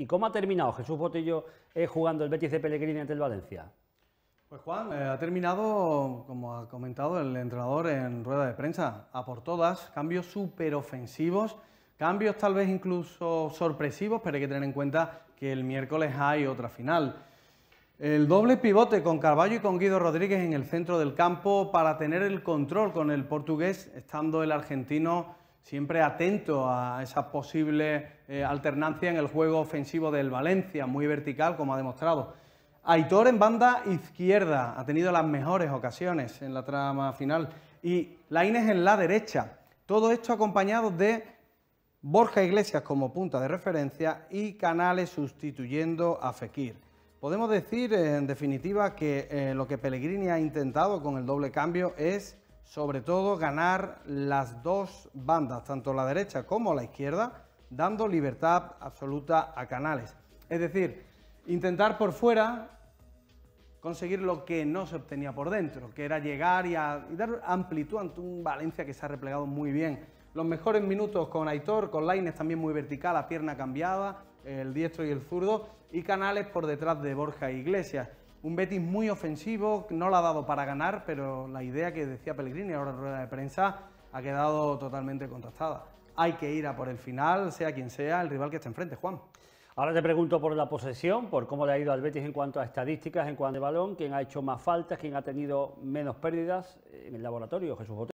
¿Y cómo ha terminado Jesús Botillo eh, jugando el Betis de Pellegrini ante el Valencia? Pues Juan, eh, ha terminado, como ha comentado el entrenador en rueda de prensa, a por todas, cambios súper ofensivos, cambios tal vez incluso sorpresivos, pero hay que tener en cuenta que el miércoles hay otra final. El doble pivote con Carballo y con Guido Rodríguez en el centro del campo para tener el control con el portugués, estando el argentino siempre atento a esa posible eh, alternancia en el juego ofensivo del Valencia, muy vertical como ha demostrado. Aitor en banda izquierda ha tenido las mejores ocasiones en la trama final y Lainez en la derecha. Todo esto acompañado de Borja Iglesias como punta de referencia y Canales sustituyendo a Fekir. Podemos decir en definitiva que eh, lo que Pellegrini ha intentado con el doble cambio es sobre todo ganar las dos bandas, tanto la derecha como la izquierda, dando libertad absoluta a Canales. Es decir, intentar por fuera conseguir lo que no se obtenía por dentro, que era llegar y, dar amplitud ante un Valencia que se ha replegado muy bien. Los mejores minutos con Aitor, con Laines también muy vertical, la pierna cambiada, el diestro y el zurdo, y Canales por detrás de Borja Iglesias. Un Betis muy ofensivo, no lo ha dado para ganar, pero la idea que decía Pellegrini ahora en rueda de prensa ha quedado totalmente contrastada. Hay que ir a por el final, sea quien sea el rival que esté enfrente, Juan. Ahora te pregunto por la posesión, por cómo le ha ido al Betis en cuanto a estadísticas, en cuanto de balón, quién ha hecho más faltas, quién ha tenido menos pérdidas en el laboratorio, Jesús